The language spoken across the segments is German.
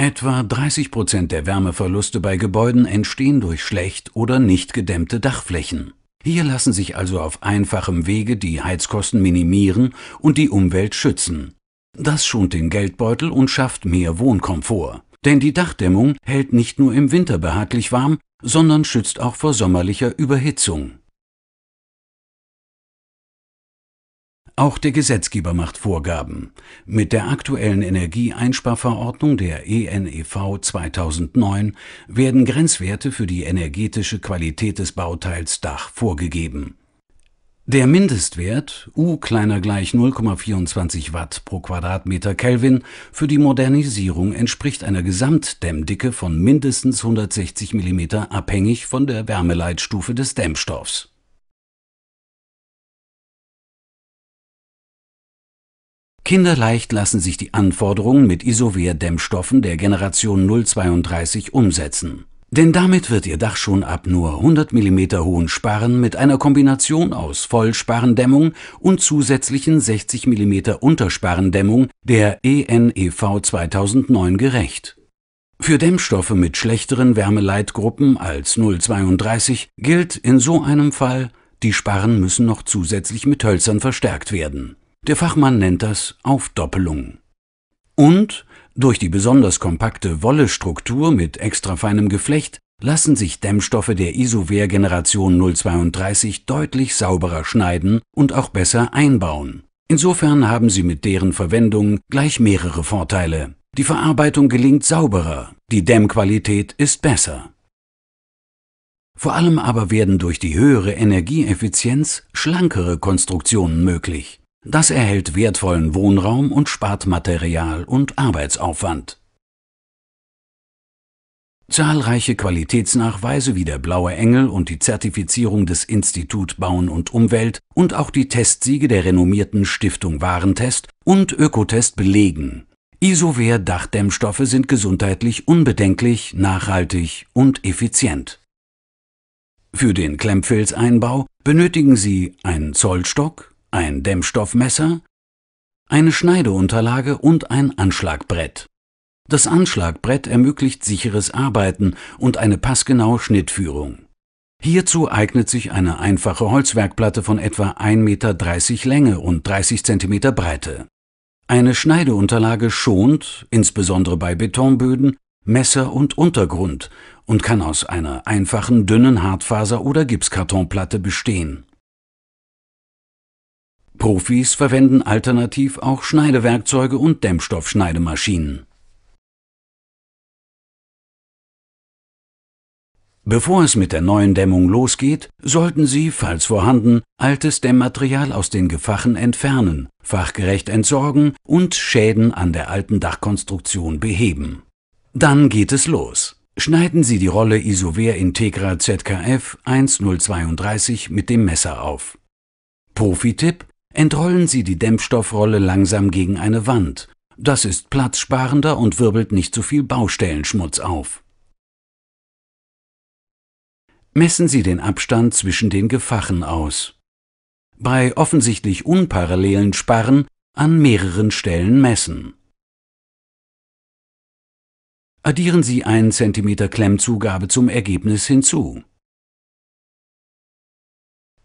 Etwa 30 Prozent der Wärmeverluste bei Gebäuden entstehen durch schlecht oder nicht gedämmte Dachflächen. Hier lassen sich also auf einfachem Wege die Heizkosten minimieren und die Umwelt schützen. Das schont den Geldbeutel und schafft mehr Wohnkomfort. Denn die Dachdämmung hält nicht nur im Winter behaglich warm, sondern schützt auch vor sommerlicher Überhitzung. Auch der Gesetzgeber macht Vorgaben. Mit der aktuellen Energieeinsparverordnung der e e ENEV 2009 werden Grenzwerte für die energetische Qualität des Bauteils Dach vorgegeben. Der Mindestwert U kleiner gleich 0,24 Watt pro Quadratmeter Kelvin für die Modernisierung entspricht einer Gesamtdämmdicke von mindestens 160 mm abhängig von der Wärmeleitstufe des Dämmstoffs Kinderleicht lassen sich die Anforderungen mit Isover-Dämmstoffen der Generation 032 umsetzen. Denn damit wird Ihr Dach schon ab nur 100 mm hohen Sparren mit einer Kombination aus Vollsparrendämmung und zusätzlichen 60 mm Untersparrendämmung der e e ENEV 2009 gerecht. Für Dämmstoffe mit schlechteren Wärmeleitgruppen als 032 gilt in so einem Fall, die Sparren müssen noch zusätzlich mit Hölzern verstärkt werden der Fachmann nennt das Aufdoppelung. Und durch die besonders kompakte Wollestruktur mit extra feinem Geflecht lassen sich Dämmstoffe der Isover Generation 032 deutlich sauberer schneiden und auch besser einbauen. Insofern haben sie mit deren Verwendung gleich mehrere Vorteile. Die Verarbeitung gelingt sauberer, die Dämmqualität ist besser. Vor allem aber werden durch die höhere Energieeffizienz schlankere Konstruktionen möglich. Das erhält wertvollen Wohnraum und spart Material und Arbeitsaufwand. Zahlreiche Qualitätsnachweise wie der Blaue Engel und die Zertifizierung des Institut Bauen und Umwelt und auch die Testsiege der renommierten Stiftung Warentest und Ökotest belegen. Isover-Dachdämmstoffe sind gesundheitlich unbedenklich, nachhaltig und effizient. Für den Klemmfilzeinbau benötigen Sie einen Zollstock, ein Dämmstoffmesser, eine Schneideunterlage und ein Anschlagbrett. Das Anschlagbrett ermöglicht sicheres Arbeiten und eine passgenaue Schnittführung. Hierzu eignet sich eine einfache Holzwerkplatte von etwa 1,30 Meter Länge und 30 Zentimeter Breite. Eine Schneideunterlage schont, insbesondere bei Betonböden, Messer und Untergrund und kann aus einer einfachen dünnen Hartfaser- oder Gipskartonplatte bestehen. Profis verwenden alternativ auch Schneidewerkzeuge und Dämmstoffschneidemaschinen. Bevor es mit der neuen Dämmung losgeht, sollten Sie, falls vorhanden, altes Dämmmaterial aus den Gefachen entfernen, fachgerecht entsorgen und Schäden an der alten Dachkonstruktion beheben. Dann geht es los. Schneiden Sie die Rolle Isover Integra ZKF 1032 mit dem Messer auf. Profi-Tipp, Entrollen Sie die Dämpfstoffrolle langsam gegen eine Wand. Das ist platzsparender und wirbelt nicht zu so viel Baustellenschmutz auf. Messen Sie den Abstand zwischen den Gefachen aus. Bei offensichtlich unparallelen Sparren an mehreren Stellen messen. Addieren Sie 1 cm Klemmzugabe zum Ergebnis hinzu.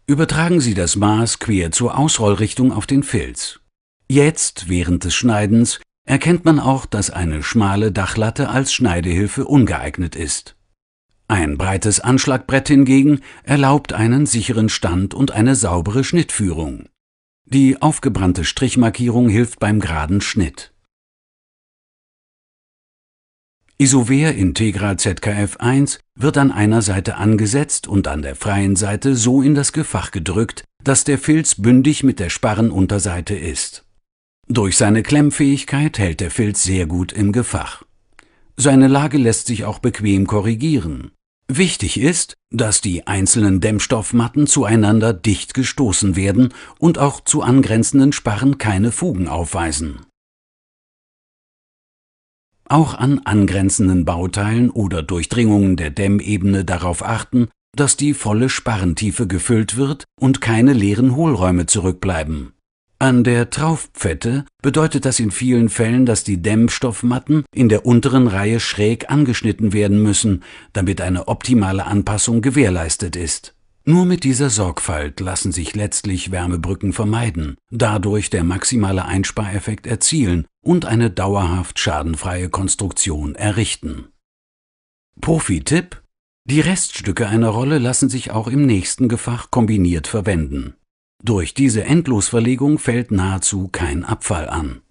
Übertragen Sie das Maß quer zur Ausrollrichtung auf den Filz. Jetzt, während des Schneidens, erkennt man auch, dass eine schmale Dachlatte als Schneidehilfe ungeeignet ist. Ein breites Anschlagbrett hingegen erlaubt einen sicheren Stand und eine saubere Schnittführung. Die aufgebrannte Strichmarkierung hilft beim geraden Schnitt. Isover Integra ZKF1 wird an einer Seite angesetzt und an der freien Seite so in das Gefach gedrückt, dass der Filz bündig mit der Sparrenunterseite ist. Durch seine Klemmfähigkeit hält der Filz sehr gut im Gefach. Seine Lage lässt sich auch bequem korrigieren. Wichtig ist, dass die einzelnen Dämmstoffmatten zueinander dicht gestoßen werden und auch zu angrenzenden Sparren keine Fugen aufweisen auch an angrenzenden Bauteilen oder Durchdringungen der Dämmebene darauf achten, dass die volle Sparrentiefe gefüllt wird und keine leeren Hohlräume zurückbleiben. An der Traufpfette bedeutet das in vielen Fällen, dass die Dämmstoffmatten in der unteren Reihe schräg angeschnitten werden müssen, damit eine optimale Anpassung gewährleistet ist. Nur mit dieser Sorgfalt lassen sich letztlich Wärmebrücken vermeiden, dadurch der maximale Einspareffekt erzielen und eine dauerhaft schadenfreie Konstruktion errichten. Profi-Tipp die Reststücke einer Rolle lassen sich auch im nächsten Gefach kombiniert verwenden. Durch diese Endlosverlegung fällt nahezu kein Abfall an.